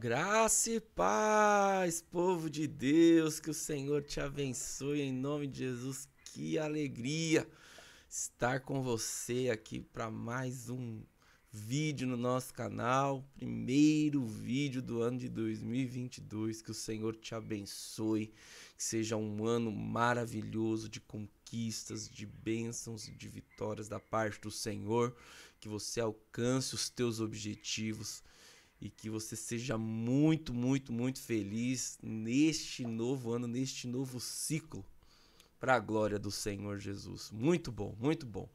Graça e paz, povo de Deus, que o Senhor te abençoe em nome de Jesus. Que alegria estar com você aqui para mais um vídeo no nosso canal, primeiro vídeo do ano de 2022. Que o Senhor te abençoe, que seja um ano maravilhoso de conquistas, de bênçãos e de vitórias da parte do Senhor, que você alcance os teus objetivos e que você seja muito, muito, muito feliz neste novo ano, neste novo ciclo, para a glória do Senhor Jesus. Muito bom, muito bom.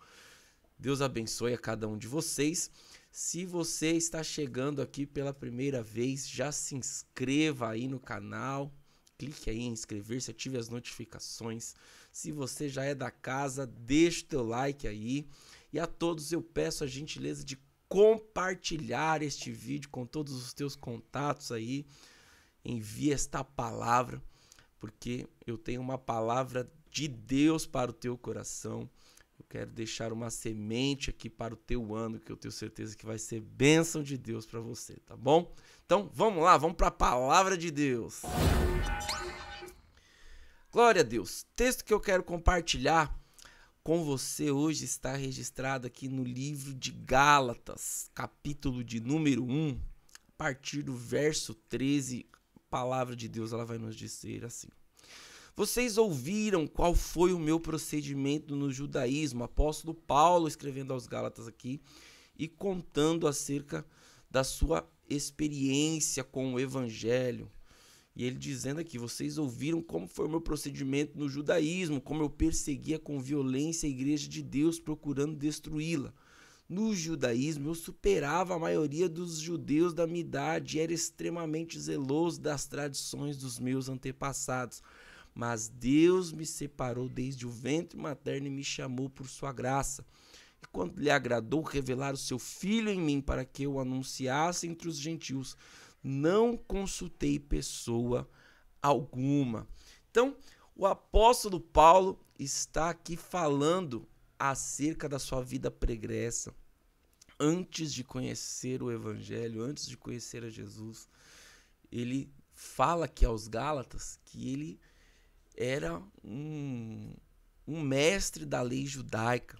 Deus abençoe a cada um de vocês. Se você está chegando aqui pela primeira vez, já se inscreva aí no canal. Clique aí em inscrever-se, ative as notificações. Se você já é da casa, deixe o teu like aí. E a todos eu peço a gentileza de compartilhar este vídeo com todos os teus contatos aí. Envia esta palavra, porque eu tenho uma palavra de Deus para o teu coração. Eu quero deixar uma semente aqui para o teu ano, que eu tenho certeza que vai ser bênção de Deus para você, tá bom? Então vamos lá, vamos para a palavra de Deus. Glória a Deus. Texto que eu quero compartilhar com você hoje está registrado aqui no livro de Gálatas, capítulo de número 1, a partir do verso 13, a palavra de Deus ela vai nos dizer assim: Vocês ouviram qual foi o meu procedimento no judaísmo? Apóstolo Paulo escrevendo aos Gálatas aqui e contando acerca da sua experiência com o evangelho e ele dizendo aqui: vocês ouviram como foi o meu procedimento no judaísmo, como eu perseguia com violência a igreja de Deus, procurando destruí-la. No judaísmo, eu superava a maioria dos judeus da minha idade e era extremamente zeloso das tradições dos meus antepassados. Mas Deus me separou desde o ventre materno e me chamou por sua graça. E quando lhe agradou revelar o seu filho em mim para que eu o anunciasse entre os gentios, não consultei pessoa alguma. Então, o apóstolo Paulo está aqui falando acerca da sua vida pregressa, antes de conhecer o evangelho, antes de conhecer a Jesus. Ele fala aqui aos Gálatas que ele era um, um mestre da lei judaica,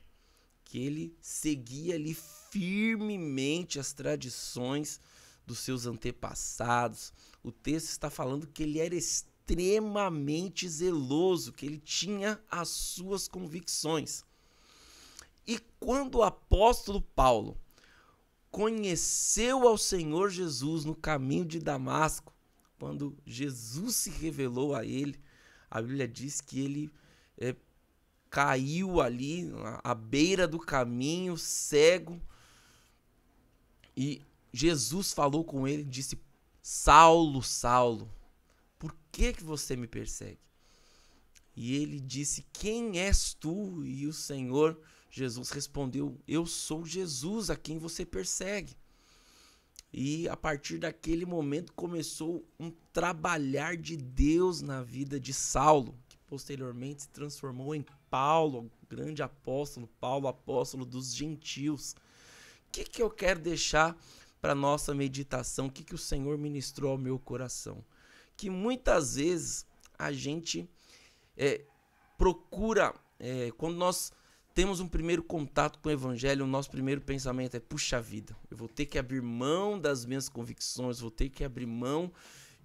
que ele seguia ali firmemente as tradições dos seus antepassados. O texto está falando que ele era extremamente zeloso, que ele tinha as suas convicções. E quando o apóstolo Paulo conheceu ao Senhor Jesus no caminho de Damasco, quando Jesus se revelou a ele, a Bíblia diz que ele é, caiu ali à beira do caminho, cego, e Jesus falou com ele e disse: Saulo, Saulo, por que, que você me persegue? E ele disse: Quem és tu? E o Senhor Jesus respondeu: Eu sou Jesus a quem você persegue. E a partir daquele momento começou um trabalhar de Deus na vida de Saulo, que posteriormente se transformou em Paulo, o grande apóstolo, Paulo, apóstolo dos gentios. O que, que eu quero deixar para nossa meditação, o que, que o Senhor ministrou ao meu coração. Que muitas vezes a gente é, procura, é, quando nós temos um primeiro contato com o Evangelho, o nosso primeiro pensamento é: puxa vida, eu vou ter que abrir mão das minhas convicções, vou ter que abrir mão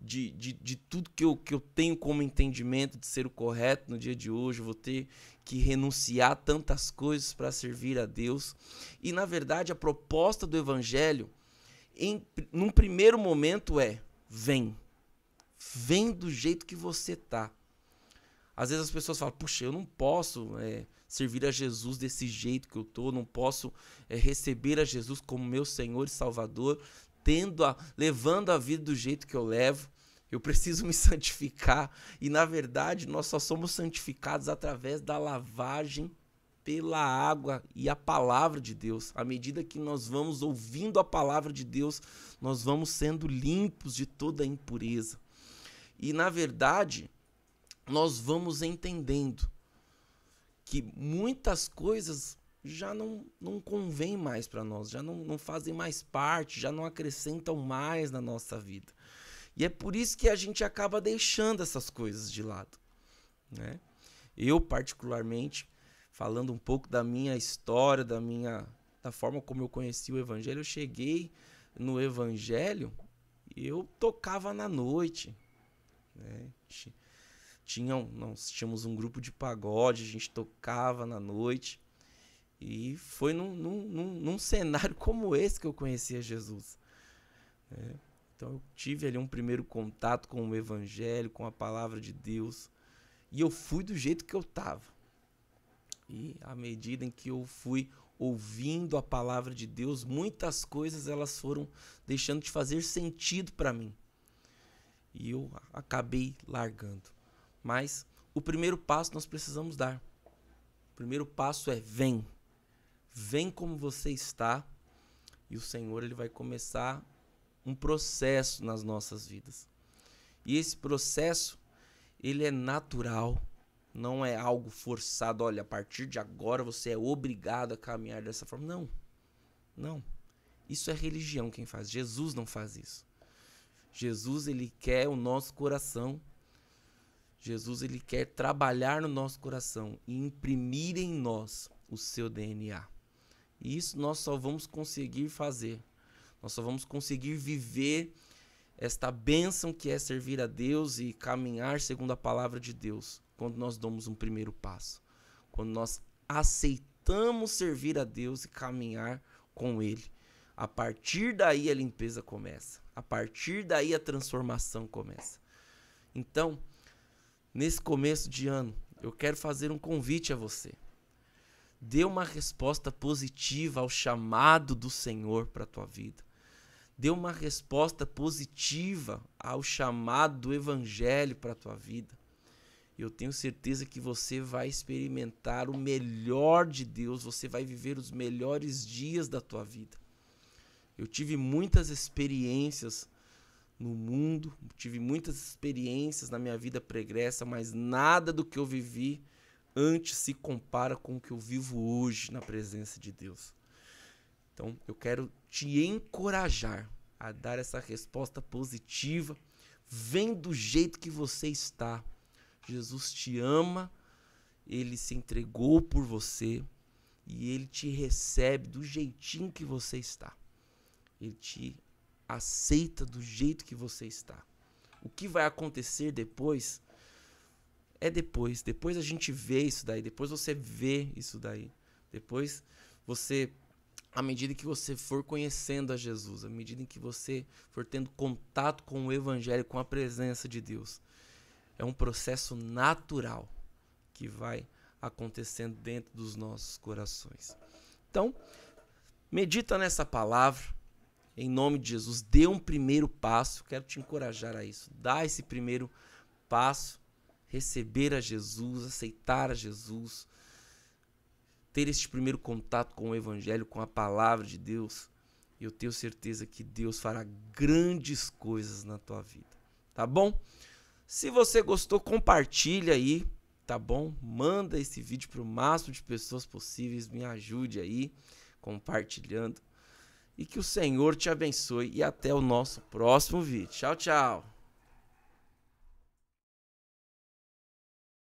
de, de, de tudo que eu, que eu tenho como entendimento de ser o correto no dia de hoje, vou ter que renunciar tantas coisas para servir a Deus. E na verdade, a proposta do Evangelho em, num primeiro momento é: vem. Vem do jeito que você tá. Às vezes as pessoas falam: puxa, eu não posso é, servir a Jesus desse jeito que eu tô, não posso é, receber a Jesus como meu Senhor e Salvador, tendo a, levando a vida do jeito que eu levo. Eu preciso me santificar. E na verdade, nós só somos santificados através da lavagem pela água e a palavra de Deus. À medida que nós vamos ouvindo a palavra de Deus, nós vamos sendo limpos de toda impureza. E na verdade, nós vamos entendendo que muitas coisas já não, não convém mais para nós, já não, não fazem mais parte, já não acrescentam mais na nossa vida. E é por isso que a gente acaba deixando essas coisas de lado. Né? Eu, particularmente, falando um pouco da minha história, da minha da forma como eu conheci o evangelho. Eu cheguei no evangelho e eu tocava na noite, né? nós tínhamos um grupo de pagode, a gente tocava na noite. E foi num, num, num cenário como esse que eu conhecia Jesus. É. Então eu tive ali um primeiro contato com o Evangelho, com a palavra de Deus. E eu fui do jeito que eu estava. E à medida em que eu fui ouvindo a palavra de Deus, muitas coisas elas foram deixando de fazer sentido para mim. E eu acabei largando. Mas o primeiro passo nós precisamos dar. O primeiro passo é vem. Vem como você está e o Senhor ele vai começar um processo nas nossas vidas. E esse processo ele é natural, não é algo forçado, olha, a partir de agora você é obrigado a caminhar dessa forma. Não. Não. Isso é religião quem faz. Jesus não faz isso. Jesus, ele quer o nosso coração. Jesus, ele quer trabalhar no nosso coração e imprimir em nós o seu DNA. E isso nós só vamos conseguir fazer. Nós só vamos conseguir viver esta bênção que é servir a Deus e caminhar segundo a palavra de Deus quando nós damos um primeiro passo, quando nós aceitamos servir a Deus e caminhar com Ele. A partir daí a limpeza começa, a partir daí a transformação começa. Então, nesse começo de ano, eu quero fazer um convite a você. Dê uma resposta positiva ao chamado do Senhor para a tua vida. Dê uma resposta positiva ao chamado do Evangelho para a tua vida eu tenho certeza que você vai experimentar o melhor de Deus, você vai viver os melhores dias da tua vida. Eu tive muitas experiências no mundo, tive muitas experiências na minha vida pregressa, mas nada do que eu vivi antes se compara com o que eu vivo hoje na presença de Deus. Então, eu quero te encorajar a dar essa resposta positiva. Vem do jeito que você está Jesus te ama, ele se entregou por você e ele te recebe do jeitinho que você está. Ele te aceita do jeito que você está. O que vai acontecer depois é depois. Depois a gente vê isso daí, depois você vê isso daí. Depois você à medida que você for conhecendo a Jesus, à medida em que você for tendo contato com o evangelho, com a presença de Deus, é um processo natural que vai acontecendo dentro dos nossos corações. Então, medita nessa palavra, em nome de Jesus. Dê um primeiro passo, quero te encorajar a isso. Dá esse primeiro passo, receber a Jesus, aceitar a Jesus, ter este primeiro contato com o Evangelho, com a palavra de Deus. Eu tenho certeza que Deus fará grandes coisas na tua vida. Tá bom? Se você gostou, compartilha aí, tá bom? Manda esse vídeo para o máximo de pessoas possíveis, me ajude aí compartilhando. E que o Senhor te abençoe e até o nosso próximo vídeo. Tchau, tchau.